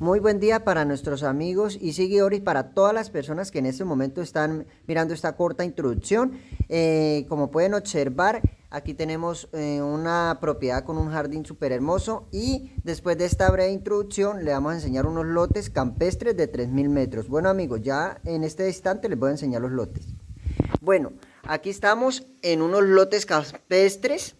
Muy buen día para nuestros amigos y seguidores, para todas las personas que en este momento están mirando esta corta introducción. Eh, como pueden observar, aquí tenemos eh, una propiedad con un jardín súper hermoso y después de esta breve introducción le vamos a enseñar unos lotes campestres de 3.000 metros. Bueno amigos, ya en este instante les voy a enseñar los lotes. Bueno, aquí estamos en unos lotes campestres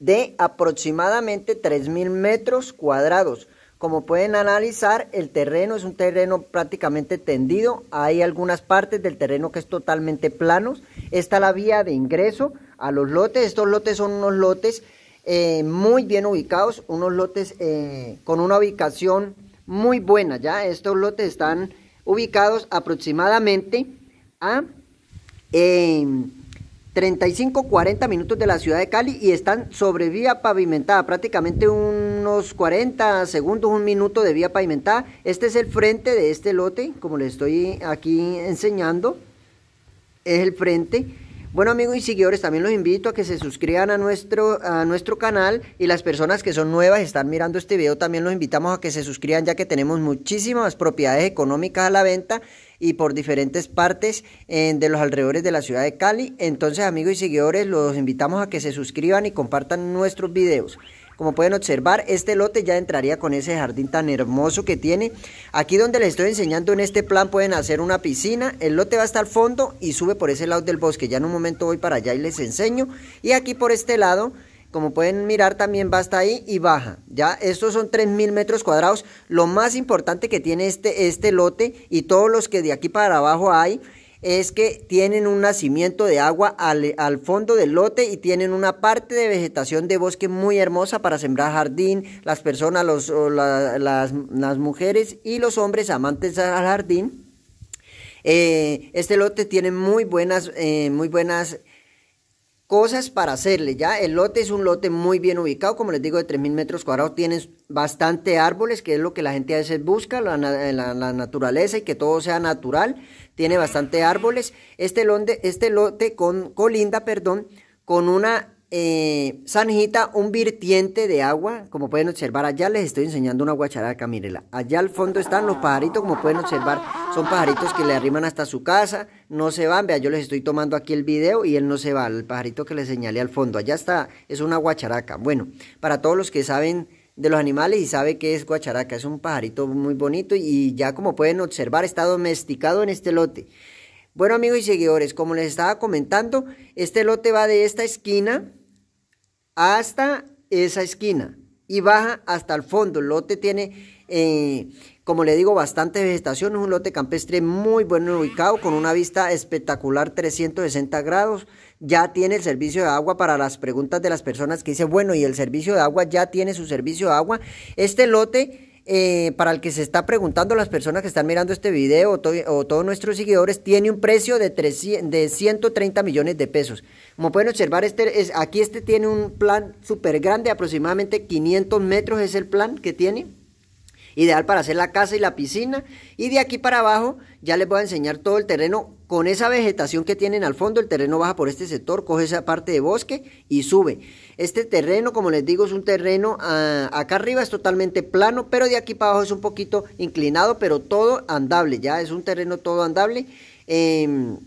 de aproximadamente 3.000 metros cuadrados como pueden analizar, el terreno es un terreno prácticamente tendido. Hay algunas partes del terreno que es totalmente planos. Está la vía de ingreso a los lotes. Estos lotes son unos lotes eh, muy bien ubicados, unos lotes eh, con una ubicación muy buena. Ya estos lotes están ubicados aproximadamente a em, 35, 40 minutos de la ciudad de Cali y están sobre vía pavimentada, prácticamente unos 40 segundos, un minuto de vía pavimentada. Este es el frente de este lote, como les estoy aquí enseñando, es el frente. Bueno amigos y seguidores, también los invito a que se suscriban a nuestro, a nuestro canal y las personas que son nuevas y están mirando este video también los invitamos a que se suscriban ya que tenemos muchísimas propiedades económicas a la venta y por diferentes partes de los alrededores de la ciudad de Cali. Entonces, amigos y seguidores, los invitamos a que se suscriban y compartan nuestros videos. Como pueden observar, este lote ya entraría con ese jardín tan hermoso que tiene. Aquí donde les estoy enseñando en este plan pueden hacer una piscina. El lote va hasta el fondo y sube por ese lado del bosque. Ya en un momento voy para allá y les enseño. Y aquí por este lado como pueden mirar también va hasta ahí y baja. Ya estos son 3.000 metros cuadrados. Lo más importante que tiene este, este lote y todos los que de aquí para abajo hay es que tienen un nacimiento de agua al, fondo del lote y tienen una parte de vegetación de bosque muy hermosa para sembrar jardín. Las personas, los, las, mujeres y los hombres amantes al jardín. Eh, este lote tiene muy buenas, eh, muy buenas cosas para hacerle, ¿ya? El lote es un lote muy bien ubicado, como les digo, de 3.000 metros cuadrados, tienes bastante árboles, que es lo que la gente a veces busca, la, eh, naturaleza y que todo sea natural, tiene bastante árboles. Este, este lote con, colinda, perdón, con una eh, Sanjita un virtiente de agua, como pueden observar. Allá les estoy enseñando una guacharaca, mírenla. Allá al fondo están los pajaritos, como pueden observar. Son pajaritos que le arriman hasta su casa, no se van. Vea, yo les estoy tomando aquí el video y él no se va. El pajarito que les señalé al fondo. Allá está, es una guacharaca. Bueno, para todos los que saben de los animales y sabe que es guacharaca. Es un pajarito muy bonito y ya como pueden observar está domesticado en este lote. Bueno amigos y seguidores, como les estaba comentando, este lote va de esta esquina hasta esa esquina y baja hasta el fondo. El lote tiene, eh, como le digo, bastante vegetación. Es un lote campestre muy bueno ubicado, con una vista espectacular 360 grados. Ya tiene el servicio de agua para las preguntas de las personas que dicen, bueno, y el servicio de agua ya tiene su servicio de agua. Este lote eh, para el que se está preguntando, las personas que están mirando este video o todos nuestros seguidores, tiene un precio de, 130 millones de pesos. Como pueden observar, este es, aquí este tiene un plan súper grande, aproximadamente 500 metros es el plan que tiene. Ideal para hacer la casa y la piscina. Y de aquí para abajo ya les voy a enseñar todo el terreno con esa vegetación que tienen al fondo, el terreno baja por este sector, coge esa parte de bosque y sube. Este terreno, como les digo, es un terreno ah, acá arriba es totalmente plano, pero de aquí para abajo es un poquito inclinado, pero todo andable, ya es un terreno todo andable. Em,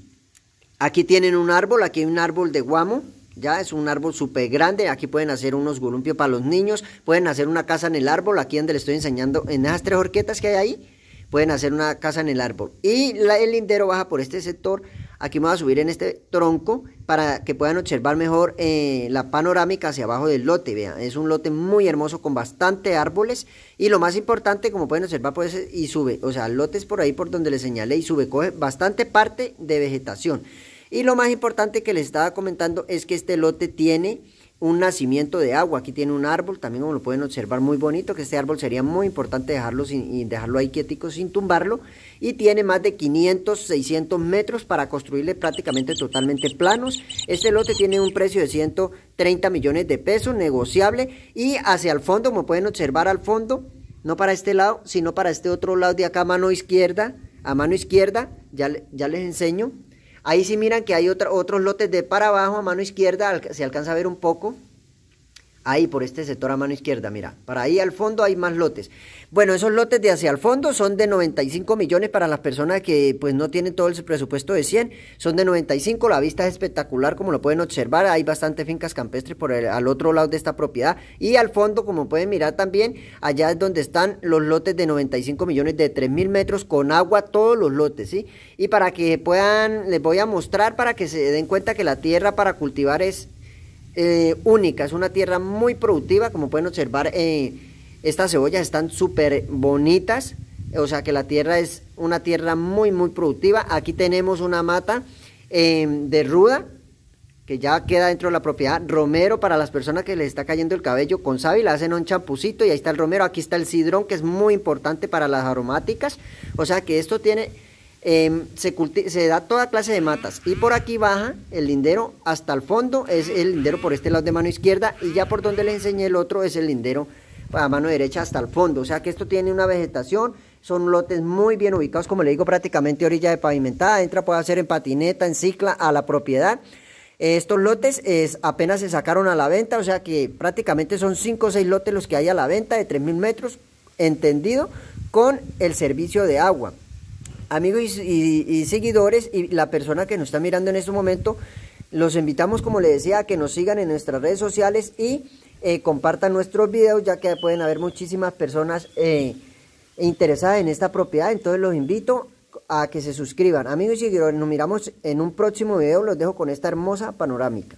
aquí tienen un árbol, aquí hay un árbol de guamo, ya es un árbol súper grande, aquí pueden hacer unos columpios para los niños, pueden hacer una casa en el árbol, aquí donde les estoy enseñando, en esas tres horquetas que hay ahí, Pueden hacer una casa en el árbol. Y el lindero baja por este sector. Aquí me a subir en este tronco para que puedan observar mejor eh, la panorámica hacia abajo del lote. Vean, es un lote muy hermoso con bastante árboles. Y lo más importante, como pueden observar, pues, y sube. O sea, el lote es por ahí por donde les señalé y sube. Coge bastante parte de vegetación. Y lo más importante que les estaba comentando es que este lote tiene un nacimiento de agua. Aquí tiene un árbol, también como lo pueden observar, muy bonito, que este árbol sería muy importante dejarlo, sin, dejarlo ahí quietico sin tumbarlo. Y tiene más de 500, 600 metros para construirle prácticamente totalmente planos. Este lote tiene un precio de 130 millones de pesos, negociable. Y hacia el fondo, como pueden observar al fondo, no para este lado, sino para este otro lado de acá, mano izquierda, a mano izquierda, ya, ya les enseño. Ahí sí miran que hay otros lotes de para abajo a mano izquierda, se alcanza a ver un poco. Ahí por este sector a mano izquierda, mira. Para ahí al fondo hay más lotes. Bueno, esos lotes de hacia el fondo son de 95 millones para las personas que pues no tienen todo el presupuesto de 100. Son de 95, la vista es espectacular como lo pueden observar. Hay bastantes fincas campestres por el, al otro lado de esta propiedad. Y al fondo, como pueden mirar también, allá es donde están los lotes de 95 millones de 3000 mil metros con agua, todos los lotes, ¿sí? Y para que puedan, les voy a mostrar para que se den cuenta que la tierra para cultivar es eh, única, es una tierra muy productiva, como pueden observar, eh, estas cebollas están súper bonitas, o sea que la tierra es una tierra muy, muy productiva. Aquí tenemos una mata eh, de ruda, que ya queda dentro de la propiedad, romero para las personas que les está cayendo el cabello con sábila, hacen un champucito y ahí está el romero, aquí está el sidrón que es muy importante para las aromáticas, o sea que esto tiene Em, se, da toda clase de matas y por aquí baja el lindero hasta el fondo, es el lindero por este lado de mano izquierda y ya por donde les enseñé el otro es el lindero a mano derecha hasta el fondo, o sea que esto tiene una vegetación, son lotes muy bien ubicados, como le digo, prácticamente orilla de pavimentada, entra, puede hacer en patineta, en cicla a la propiedad. Estos lotes es, apenas se sacaron a la venta, o sea que prácticamente son 5 o 6 lotes los que hay a la venta de 3.000 metros, entendido, con el servicio de agua amigos y, seguidores y la persona que nos está mirando en este momento, los invitamos, como les decía, a que nos sigan en nuestras redes sociales y eh, compartan nuestros videos, ya que pueden haber muchísimas personas eh, interesadas en esta propiedad. Entonces los invito a que se suscriban. Amigos y seguidores, nos miramos en un próximo video. Los dejo con esta hermosa panorámica.